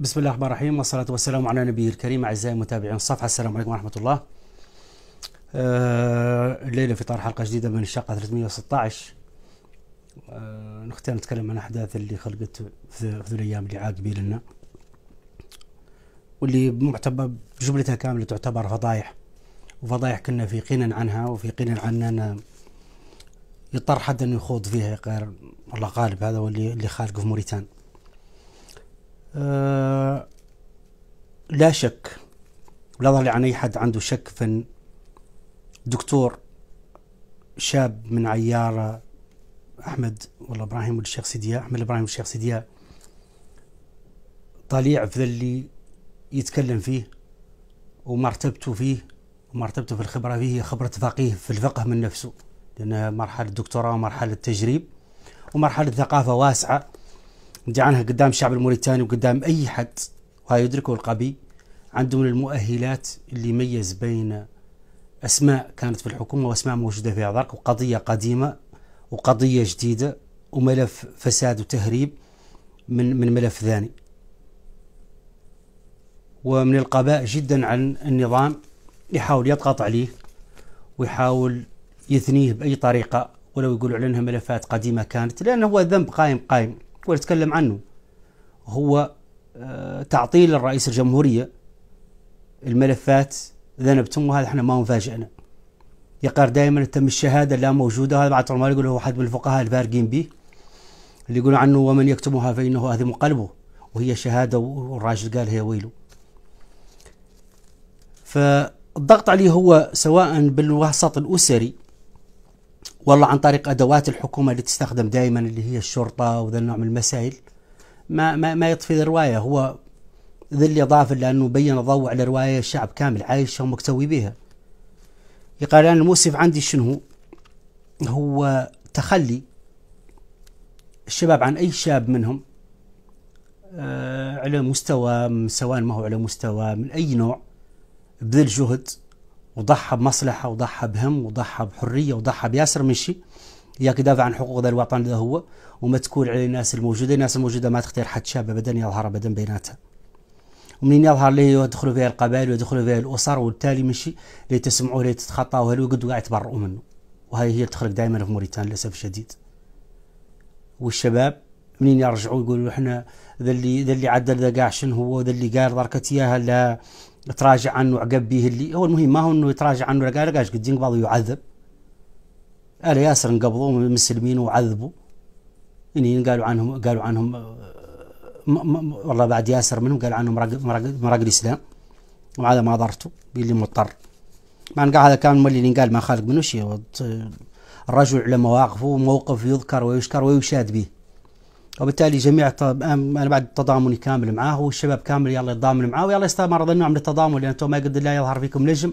بسم الله الرحمن الرحيم والصلاة والسلام على النبي الكريم أعزائي المتابعين الصفحة السلام عليكم ورحمة الله آه، الليلة في طرح حلقة جديدة من الشقة 316 نختار نتكلم عن الأحداث اللي خلقت في ذو الأيام اللي عاقبين لنا واللي معتبر بجملتها كاملة تعتبر فضايح وفضايح كنا في قنا عنها وفي قنا عننا يضطر حد انه يخوض فيها غير الله غالب هذا هو اللي خالق في موريتان آه، لا شك لا ظل عن أي حد عنده شك في دكتور شاب من عيارة أحمد والله إبراهيم والشيخ سيديا أحمد إبراهيم والشيخ سيديا طليع في اللي يتكلم فيه ومرتبته فيه ومرتبته في الخبرة فيه هي خبرة فقيه في الفقه من نفسه لأنها مرحلة دكتوراه ومرحلة تجريب ومرحلة ثقافة واسعة عنها قدام الشعب الموريتاني وقدام أي حد وهذا يدركه القبي عنده من المؤهلات اللي يميز بين أسماء كانت في الحكومة وأسماء موجودة في عراق وقضية قديمة وقضية جديدة وملف فساد وتهريب من من ملف ثاني ومن القباء جدا عن النظام يحاول يضغط عليه ويحاول يثنيه بأي طريقة ولو يقولوا على أنها ملفات قديمة كانت لأنه هو ذنب قائم قائم ويتكلم عنه هو آه، تعطيل الرئيس الجمهورية الملفات ذنبتم وهذا احنا ما مفاجئنا يقال دائما تم الشهادة لا موجودة هذا بعد ما يقول هو حد من الفقهاء الفارقين به اللي يقول عنه ومن يكتمها فإنه آثم قلبه وهي شهادة والراجل قال هي ويله فالضغط عليه هو سواء بالوسط الأسري والله عن طريق ادوات الحكومه اللي تستخدم دائما اللي هي الشرطه وذا النوع من المسائل ما ما, ما يطفي الروايه هو ذي اللي ضاف لانه بين ضوء على روايه الشعب كامل عايش ومكتوي بها يقال انا المؤسف عندي شنو هو تخلي الشباب عن اي شاب منهم آه، على مستوى سواء ما هو على مستوى من اي نوع بذل جهد وضحى بمصلحة وضحى بهم وضحى بحرية وضحى بياسر مشي ياك يدافع عن حقوق ذا الوطن ذا هو وما تكون على الناس الموجودة الناس الموجودة ما تختار حد شاب أبدا يظهر أبدا بيناتها ومنين يظهر لي يدخلوا فيها القبائل ويدخلوا فيها الأسر وبالتالي مشي لي تسمعوا لي تتخطاوا هل وقدوا قاعد يتبرؤوا منه وهي هي تخرج دائما في موريتانيا للأسف الشديد والشباب منين يرجعوا يقولوا احنا ذا اللي ذا اللي عدل ذا قاع شنو هو ذا اللي قال ضركت اياها لا تراجع عنه عقب به اللي هو المهم ما هو انه يتراجع عنه لا قال لقاش قدين ينقبض ويعذب قال ياسر انقبضوا مسلمين وعذبوا يعني قالوا عنهم قالوا عنهم آه، والله بعد ياسر منهم قال عنهم مراقب الاسلام وهذا ما ضرته باللي مضطر مع هذا كان مولي اللي قال ما خالق منه شيء الرجل على مواقفه وموقف يذكر ويشكر ويشاد به وبالتالي جميع انا بعد تضامني كامل معاه والشباب كامل يلا يتضامن معاه ويلا يستمر النوع من التضامن لان ما يقدر لا يظهر فيكم نجم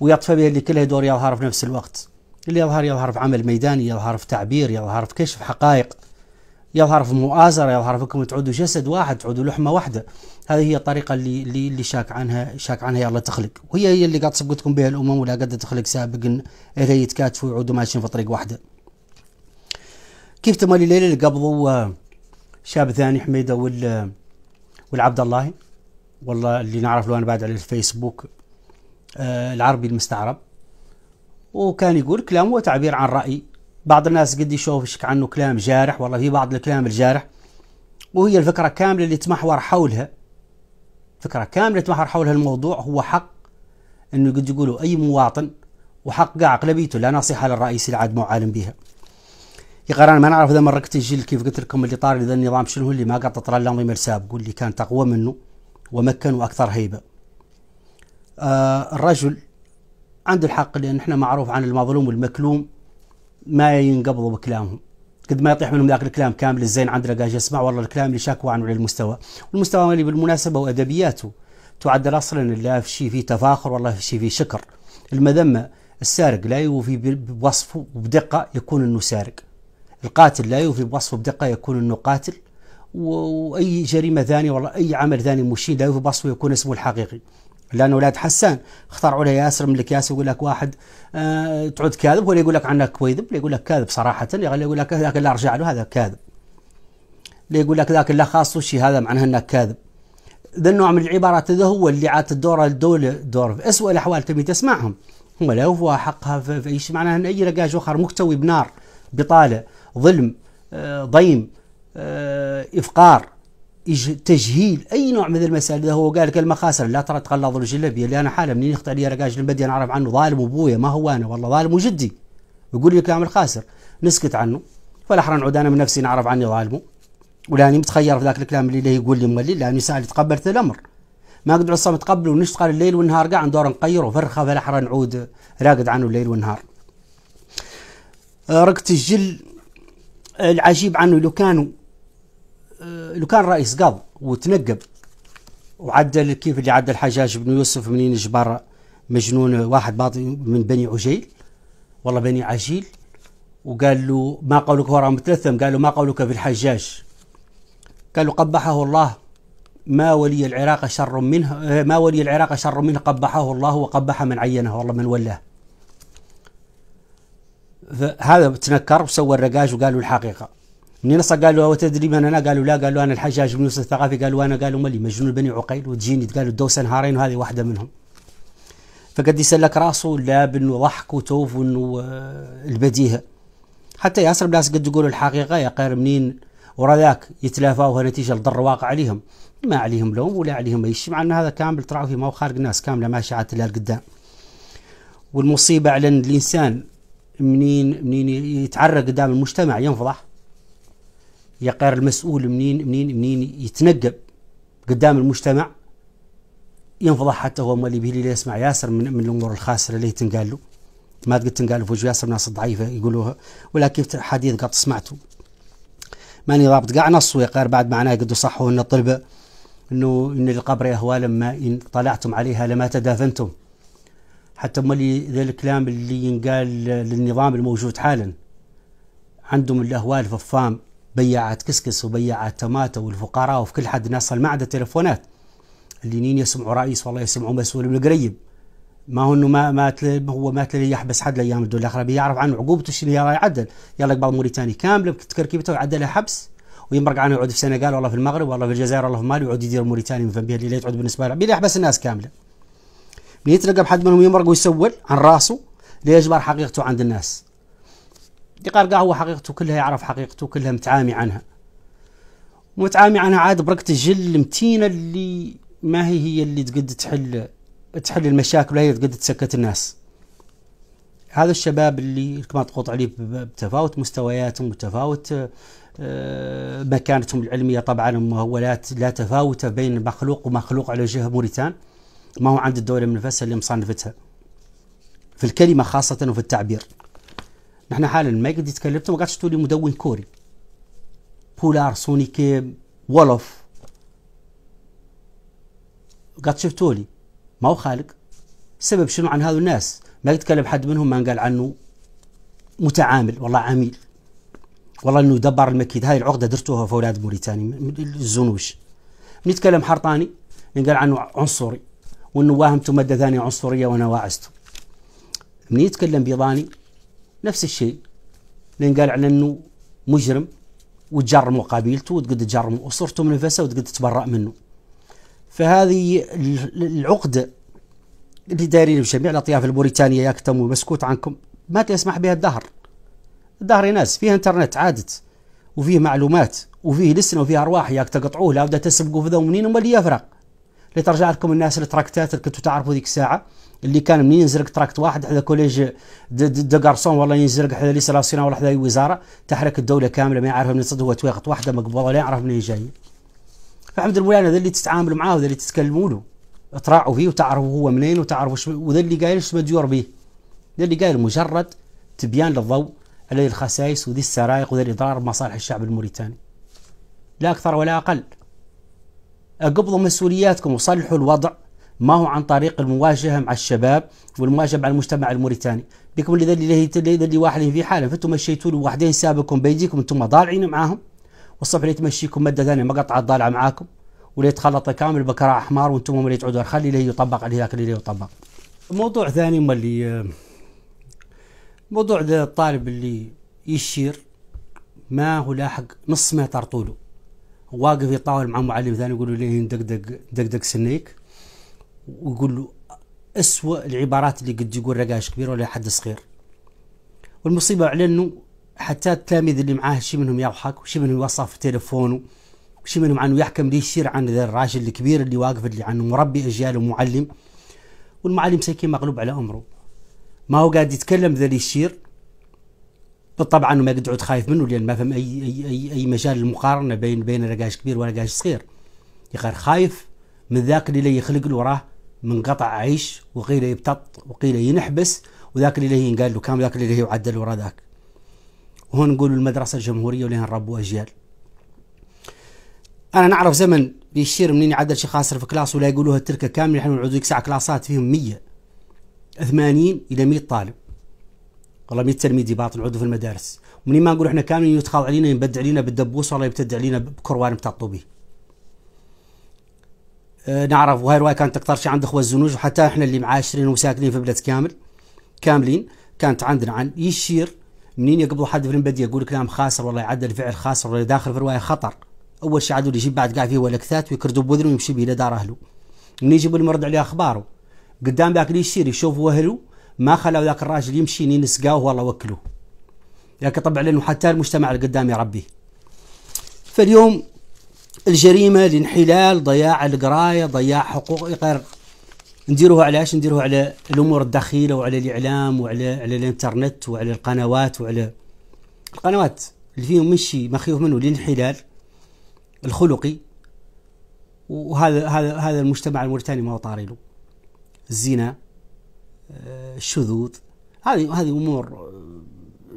ويطفى به اللي كله دور يظهر في نفس الوقت اللي يظهر يظهر في عمل ميداني يظهر في تعبير يظهر في كشف حقائق يظهر في مؤازره يظهر فيكم تعودوا جسد واحد تعودوا لحمه واحده هذه هي الطريقه اللي اللي, اللي شاك عنها شاك عنها يلا تخلق وهي هي اللي قد سبقتكم بها الامم ولا قد تخلق سابقا اذا يتكاتفوا يعودوا ماشيين في طريق واحده كيف تمالي الليله اللي قبضوا آه، شاب ثاني حميده وال آه، والعبد الله والله اللي نعرف له انا بعد على الفيسبوك آه العربي المستعرب وكان يقول كلام هو تعبير عن راي بعض الناس قد يشوفش عنه كلام جارح والله في بعض الكلام الجارح وهي الفكره كامله اللي تمحور حولها فكره كامله تمحور حول الموضوع هو حق انه قد يقولوا اي مواطن وحق قاع اغلبيته لا نصيحه للرئيس اللي عاد مو عالم بها يقران ما نعرف اذا مركت الجيل كيف قلت لكم اللي طار اذا النظام شنو اللي ما قطط الانظمه السابق واللي كانت اقوى منه ومكن واكثر هيبه. آه الرجل عنده الحق لان احنا معروف عن المظلوم والمكلوم ما ينقبضوا بكلامهم. قد ما يطيح منهم ذاك الكلام كامل الزين عندنا قاعد يسمع والله الكلام اللي شاكوا عنه للمستوى، والمستوى اللي بالمناسبه وادبياته تعد اصلا لا في شيء فيه تفاخر ولا في شيء فيه شكر. المذمه السارق لا يوفي بوصفه وبدقه يكون انه سارق. القاتل لا يوفي بوصفه بدقة يكون أنه قاتل وأي جريمة ثانية ولا أي عمل ثاني مشين لا يوفي بوصفه يكون اسمه الحقيقي لأن أولاد حسان اخترعوا له ياسر من الكياس يقول لك واحد آه تعود كاذب ولا يقول لك عنك كويذب يقول لك كاذب صراحة يقول لك هذاك اللي أرجع له هذا كاذب اللي يقول لك ذاك لا خاص شيء هذا معناه انك كاذب ذا النوع من العبارات ذا هو اللي عاد الدور الدولة دور في اسوء الاحوال تبي تسمعهم هم لا يوفوا حقها في أي شيء معناها ان اي رجاج اخر مكتوي بنار بطاله ظلم آه، ضيم آه، افقار تجهيل اي نوع من المسائل اذا هو قال كلمه خاسره لا ترى تغلظ الجلبيه اللي انا حاله منين يخطئ لي رجاج المدي انا اعرف عنه ظالم ابويا ما هو انا والله ظالم وجدي يقول لي كلام الخاسر نسكت عنه فلا حرا نعود انا من نفسي نعرف عني ظالمه ولاني متخير في ذاك الكلام اللي له يقول لي مولي لاني ساعه تقبلت الامر ما قد عصام قبله ونشتغل الليل والنهار قاع ندور نقيره وفرخه فلا حرا نعود راقد عنه الليل والنهار آه، ركت الجل العجيب عنه لو كانوا لو آه، كان رئيس قاض وتنقب وعدل كيف اللي عدل الحجاج بن يوسف منين جبر مجنون واحد باطي من بني عجيل والله بني عجيل وقال له ما قولك هو راه متلثم قال له ما قولك في الحجاج قال له قبحه الله ما ولي العراق شر منه آه، ما ولي العراق شر منه قبحه الله وقبح من عينه والله من ولاه هذا تنكر وسوى الرقاج وقالوا الحقيقه منين قالوا هو تدري من انا قالوا لا قالوا انا الحجاج بن يوسف الثقافي قالوا انا قالوا مالي مجنون بني عقيل وتجيني قالوا الدوسه نهارين وهذه واحده منهم فقد يسلك راسه لابن وضحك وتوف آه، البديهة حتى ياسر الناس قد يقولوا الحقيقه يا قير منين ورا ذاك يتلافاوها نتيجه لضر واقع عليهم ما عليهم لوم ولا عليهم اي شيء مع ان هذا كامل تراه فيه ما هو خارج الناس كامله ماشيه عاد قدام والمصيبه على الانسان منين منين يتعرى قدام المجتمع ينفضح يقر المسؤول منين منين منين يتنقب قدام المجتمع ينفضح حتى هو مالي بيلي اللي يسمع ياسر من, من الامور الخاسره اللي تنقال له ما قد تنقال في وجه ياسر ناس ضعيفه يقولوها ولا كيف حديث قد سمعته ماني ضابط قاع نص ويقار بعد معناه قد صحوا ان الطلبه انه ان القبر يهوى لما ان طلعتم عليها لما تدافنتم حتى ملي ذا الكلام اللي ينقال للنظام الموجود حالا عندهم الاهوال الففام بياعات كسكس وبياعات تماتة والفقراء وفي كل حد ناس ما عنده تليفونات اللي نين يسمعوا رئيس والله يسمعوا مسؤول من قريب ما هو انه ما ما هو ما تلي يحبس حد الايام الدول الاخرى بيعرف عنه عقوبته شنو يرى يعدل يلا قبل موريتانيا كامله تكركبته ويعدلها حبس ويمرق عنه يقعد في السنغال والله في المغرب والله في الجزائر والله في مالي ويقعد يدير موريتانيا من فم بها اللي يقعد بالنسبه له بيحبس الناس كامله بيتلقى بحد منهم يمرق ويسول عن راسه ليجبر حقيقته عند الناس دقار هو حقيقته كلها يعرف حقيقته كلها متعامي عنها متعامي عنها عاد بركة الجل المتينة اللي ما هي هي اللي تقد تحل تحل المشاكل هي تقد تسكت الناس هذا الشباب اللي كما تقوط عليه بتفاوت مستوياتهم وتفاوت آه، مكانتهم العلمية طبعا وهو لا تفاوت بين مخلوق ومخلوق على وجه موريتان ما هو عند الدولة نفسها اللي مصنفتها في الكلمة خاصة وفي التعبير نحن حالا ما قد تكلمت ما قد تقولي مدون كوري بولار سونيكي ولوف شفتوا شفتولي ما هو خالق سبب شنو عن هذو الناس ما يتكلم حد منهم ما قال عنه متعامل والله عميل والله انه دبر المكيد هاي العقده درتوها في اولاد موريتاني الزنوش نتكلم حرطاني نقال عنه عنصري وانه تمد ثاني عنصريه وانا من يتكلم بيضاني نفس الشيء لين قال على انه مجرم وتجرم قبيلته وتقد تجرم اسرته من نفسه وتقد تبرأ منه فهذه العقده اللي دايرين بجميع الاطياف ياك يكتم ومسكوت عنكم ما تسمح بها الدهر الدهر يا ناس فيها انترنت عادت وفيه معلومات وفيه لسنه وفيه ارواح ياك تقطعوه لا بد تسبقوا في ذا منين وما اللي يفرق اللي ترجع لكم الناس التراكتات اللي كنتوا تعرفوا ذيك الساعه اللي كان منين ينزرق تراكت واحد حدا كوليج دو غارسون والله ينزرق حدا ليس لاسيون ولا حدا وزاره تحرك الدوله كامله ما يعرف من صد هو تويقت واحده مقبوضه ولا يعرف منين جاي فحمد المولان هذا اللي تتعاملوا معاه وذا اللي تتكلموا له تراعوا فيه وتعرفوا هو منين وتعرفوا وذا اللي قايل ايش مديور به ذا اللي قايل مجرد تبيان للضوء على الخسائس وذي السرائق وذي الاضرار بمصالح الشعب الموريتاني لا اكثر ولا اقل قبضوا مسؤولياتكم وصلحوا الوضع ما هو عن طريق المواجهة مع الشباب والمواجهة مع المجتمع الموريتاني بكم اللي ذلي اللي واحد في حالة فانتم مشيتوا له واحدين سابقكم بيديكم انتم ضالعين معاهم والصبح اللي تمشيكم مادة ثانية مقطعة ضالعة معاكم ولا يتخلط كامل بكرة احمر وانتم اللي تعودوا خلي اللي يطبق عليه ذاك اللي يطبق موضوع ثاني ما اللي موضوع الطالب اللي يشير ما هو لاحق نص متر طوله واقف يطاول مع معلم ثاني يقول له دقدق دقدق سنيك ويقول له أسوأ العبارات اللي قد يقول رقاش كبير ولا حد صغير والمصيبة على أنه حتى التلاميذ اللي معاه شي منهم يضحك وشي منهم يوصف في تليفونه وشي منهم عنه يحكم ليش يشير عن ذا الراجل الكبير اللي واقف اللي عنه مربي أجيال ومعلم والمعلم سيكي مغلوب على أمره ما هو قاعد يتكلم ذا اللي يشير بالطبع انه ما قد عود خايف منه لان ما فهم اي اي اي, أي مجال للمقارنه بين بين رقاش كبير ورقاش صغير يقال خايف من ذاك اللي يخلق له وراه من قطع عيش وقيل يبتط وقيل ينحبس وذاك اللي ينقال له كامل ذاك اللي يعدل ورا ذاك وهون نقول المدرسة الجمهورية ولها نربوا أجيال أنا نعرف زمن بيشير منين يعدل شي خاسر في كلاس ولا يقولوها التركة كاملة نحن نعود ساعة كلاسات فيهم 100 80 إلى 100 طالب والله 100 تلميذ يباطل عضو في المدارس ومنين ما نقول احنا كاملين يتخاض علينا ينبد علينا بالدبوس والله يبتد علينا بكروان بتاع الطوبي أه، نعرف وهاي الروايه كانت اكثر شيء عند اخوه الزنوج وحتى احنا اللي معاشرين وساكنين في بلاد كامل كاملين كانت عندنا عن يشير منين يقبضوا حد في المبدي يقول كلام خاسر والله يعدل فعل خاسر والله داخل في الروايه خطر اول شيء اللي يجيب بعد قاع فيه ولا كثات ويكردوا بوذنه ويمشي به الى دار اهله من يجيبوا المرض عليه اخباره قدام ذاك اللي يشير يشوف اهله ما خلوا ذاك الراجل يمشي ينسقاه والله وكلوه لكن طبعا لانه حتى المجتمع اللي قدامي يربيه فاليوم الجريمه الانحلال ضياع القرايه ضياع حقوق غير نديروها على ايش نديروها على الامور الدخيله وعلى الاعلام وعلى على الانترنت وعلى القنوات وعلى القنوات اللي فيهم مشي مخيوف منه الانحلال الخلقي وهذا هذا هذا المجتمع الموريتاني ما هو طاري له الزنا الشذوذ هذه هذه امور آه،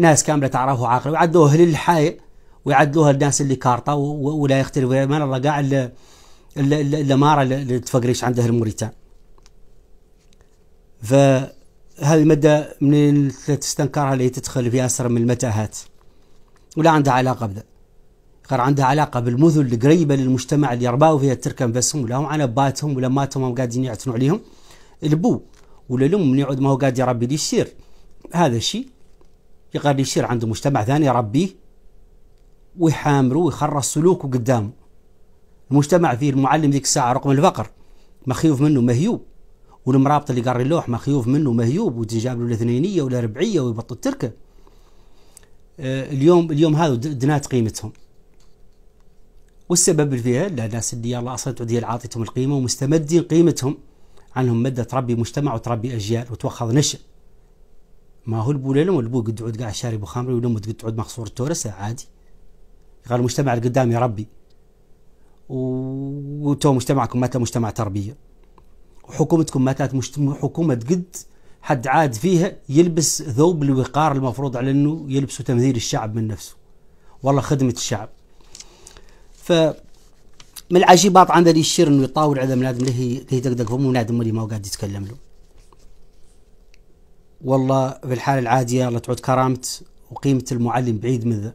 ناس كامله تعرفها عاقله ويعدوها للحاية ويعدوها الناس اللي كارطه ولا يختلف ما الله قاع الاماره اللي تفقريش عندها الموريتان فهذه الماده من تستنكرها اللي تدخل في اسر من المتاهات ولا عندها علاقه بذا غير عندها علاقه بالمذل القريبه للمجتمع اللي يرباو فيها الترك انفسهم ولا هم على باتهم ولا ماتهم هم قاعدين يعتنوا عليهم البو ولا لوم من يعود ما هو قادر يربي لي يسير هذا الشيء يقال يسير عنده مجتمع ثاني يربيه ويحامره ويخرص سلوكه قدامه المجتمع فيه المعلم ذيك الساعة رقم الفقر مخيوف منه مهيوب والمرابط اللي قاري اللوح مخيوف منه مهيوب وتجاب له الاثنينية ولا ربعية ويبطل تركه آه، اليوم اليوم هذا دنات قيمتهم والسبب اللي فيها الناس اللي يلا اصلا ديال عاطيتهم القيمه ومستمدين قيمتهم عنهم مدة تربي مجتمع وتربي أجيال وتوخذ نشأ ما هو البو للم والبو قد عود قاعد شاري خمر ولم قد عود مقصور تورسة عادي قال المجتمع اللي قدامي ربي وتو مجتمعكم مات مجتمع تربية وحكومتكم ماتت مجتمع حكومة قد حد عاد فيها يلبس ذوب الوقار المفروض على انه يلبسه تمثيل الشعب من نفسه والله خدمة الشعب ف من العجيب عند اللي يشير انه يطاول على بنادم اللي هي دقدق فمه بنادم اللي ما هو قاعد يتكلم له والله في الحالة العادية الله تعود كرامة وقيمة المعلم بعيد من ذا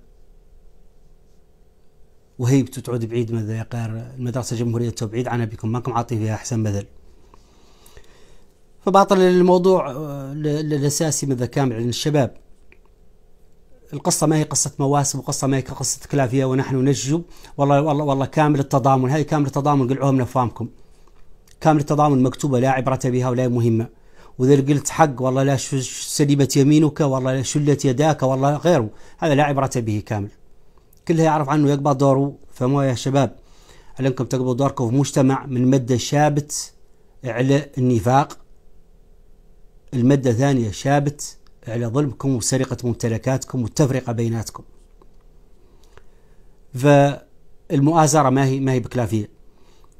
وهيبته تعود بعيد من ذا يا قير المدرسة الجمهورية بعيد عنها بكم ماكم عاطي فيها أحسن مثل فباطل الموضوع الأساسي آه، من ذا كامل عن الشباب القصه ما هي قصه مواسم وقصه ما هي قصه كلافيه ونحن نجب والله والله والله كامل التضامن هذه كامل التضامن قلعوها من افهامكم كامل التضامن مكتوبه لا عبره بها ولا مهمه واذا قلت حق والله لا شو سلبت يمينك والله لا شلت يداك والله غيره هذا لا عبره به كامل كلها يعرف عنه يقبض دوره فما يا شباب عليكم تقبضوا دوركم في مجتمع من ماده شابت على النفاق الماده الثانيه شابت على ظلمكم وسرقة ممتلكاتكم والتفرقة بيناتكم فالمؤازرة ما هي ما هي بكلافية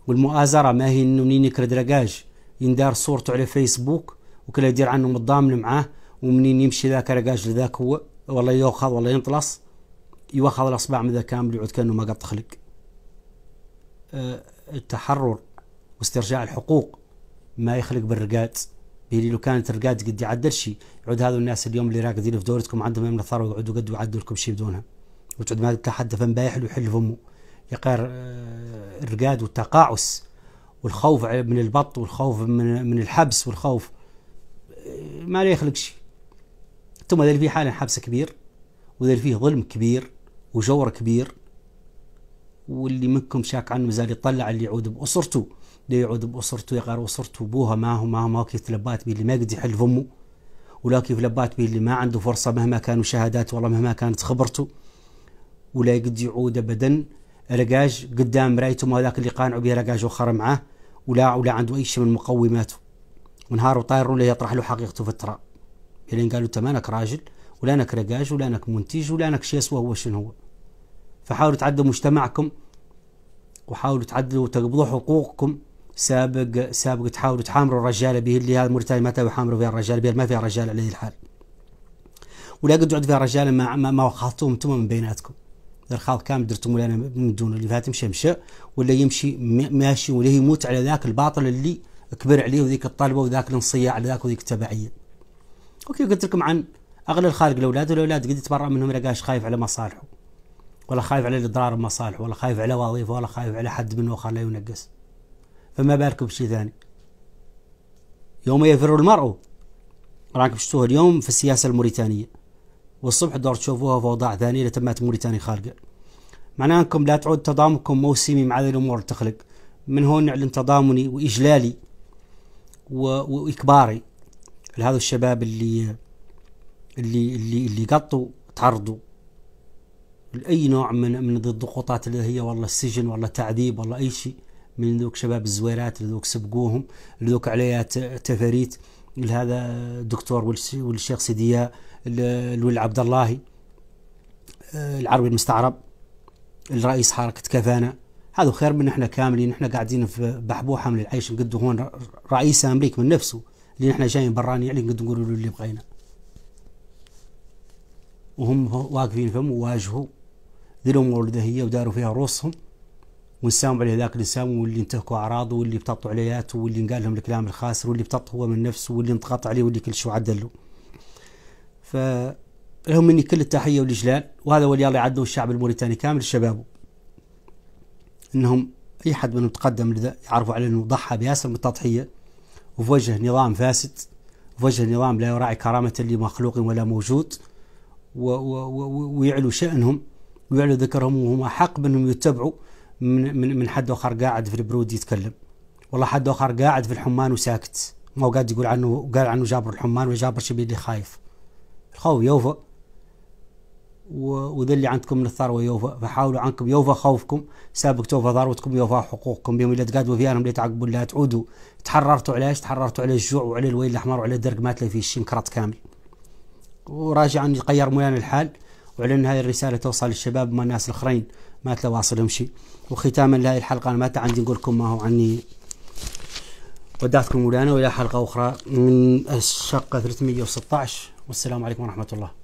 والمؤازرة ما هي انه منين يكرد رقاج يندار صورته على فيسبوك وكل يدير عنه متضامن معاه ومنين يمشي ذاك رقاج لذاك هو والله يوخذ والله ينطلص يوخذ الاصبع من ذا كامل يعود كانه ما قط خلق أه، التحرر واسترجاع الحقوق ما يخلق بالرقاد بيلي لو كانت رقاد قد يعدل شيء يعود هذو الناس اليوم اللي راقدين في دورتكم عندهم يمن الثروه يقعدوا قد يعدوا لكم شيء بدونها وتعود ما حد فم بايحل ويحل فمه يقار آه، الرقاد والتقاعس والخوف من البط والخوف من من الحبس والخوف آه، ما لا يخلق شيء ثم ذلك فيه حالة حبس كبير وذلك فيه ظلم كبير وجور كبير واللي منكم شاك عنه مازال يطلع اللي يعود باسرته يعود باسرته يقار اسرته ابوها ما هو ما هو ما هو كيف لبات بيه اللي ما يقدر يحل فمه ولا كيف لبات بيه اللي ما عنده فرصه مهما كانوا شهاداته والله مهما كانت خبرته ولا يقدر يعود ابدا رقاج قدام مرايته ما ذاك اللي قانعوا به رقاج وخر معاه ولا ولا عنده اي شيء من مقوماته ونهار طاير ولا يطرح له حقيقته في التراب لين قالوا انت مانك راجل ولا انك رقاج ولا انك منتج ولا انك شيء سوى هو شنو هو فحاولوا تعدلوا مجتمعكم وحاولوا تعدلوا وتقبضوا حقوقكم سابق سابق تحاولوا تحامروا الرجال به اللي هذا موريتانيا ما يحامروا فيها الرجال به ما فيها رجال على الحال ولا قد عد فيها رجال ما ما, ما خاطوهم انتم من بيناتكم الخاط كامل درتم ولا من دون اللي فات مشى مشى ولا يمشي ماشي ولا يموت على ذاك الباطل اللي كبر عليه وذيك الطلبه وذاك الانصياع على ذاك وذيك التبعيه اوكي قلت لكم عن اغلى الخالق الاولاد والاولاد قد يتبرع منهم ما خايف على مصالحه ولا خايف على الاضرار بمصالحه ولا خايف على وظيفه ولا خايف على حد منه اخر لا ينقص فما بالكم بشيء ثاني يوم يفر المرء راكم شفتوها اليوم في السياسة الموريتانية والصبح دور تشوفوها في أوضاع ثانية لتمات موريتانيا خالقة معناها أنكم لا تعود تضامنكم موسمي مع هذه الأمور تخلق من هون نعلن تضامني وإجلالي و... وإكباري لهذا الشباب اللي اللي اللي اللي قطوا تعرضوا لأي نوع من من الضغوطات اللي هي والله السجن والله تعذيب والله أي شيء من ذوك شباب الزويرات ذوك سبقوهم ذوك عليات تفاريت لهذا الدكتور والشيخ سيدي الولي عبد الله آه، العربي المستعرب الرئيس حركة كفانا هذا خير من احنا كاملين احنا قاعدين في بحبوحة من العيش نقدو هون رئيس أمريك من نفسه اللي احنا جايين براني يعني نقدو نقولوا له اللي بغينا وهم واقفين فم وواجهوا ذي الأمور هي وداروا فيها روسهم ونساوموا عليه ذاك الانسان واللي انتهكوا اعراضه واللي بتطوا علياته واللي قال لهم الكلام الخاسر واللي بتط هو من نفسه واللي انضغط عليه واللي كل شو عدل له. فلهم مني كل التحيه والاجلال وهذا ولي الله يعدوا الشعب الموريتاني كامل شبابه. انهم اي حد منهم تقدم لذا يعرفوا على انه ضحى بياسر من التضحيه وفي وجه نظام فاسد في وجه نظام لا يراعي كرامه لمخلوق ولا موجود ويعلو شانهم ويعلو ذكرهم وهم حق بانهم يتبعوا من, من, من حد اخر قاعد في البرود يتكلم والله حد اخر قاعد في الحمان وساكت ما هو قاعد يقول عنه قال عنه جابر الحمان وجابر شبيلي خايف الخوف يوفى وذا اللي عندكم من الثروة يوفى فحاولوا عنكم يوفى خوفكم سابق توفى ثروتكم يوفى حقوقكم يوم اللي تقادوا فيها لم تعقبوا لا تعودوا تحررتوا علاش تحررتوا على الجوع وعلى الويل الأحمر وعلى الدرق مات في فيه الشنكرات كامل وراجعا يتغير مولانا الحال واعلن هذه الرساله توصل للشباب وما الناس الاخرين ما تواصلهم شيء وختاما لهذه الحلقه انا ما عندي نقول لكم ما هو عني ودعتكم مولانا والى حلقه اخرى من الشقه 316 والسلام عليكم ورحمه الله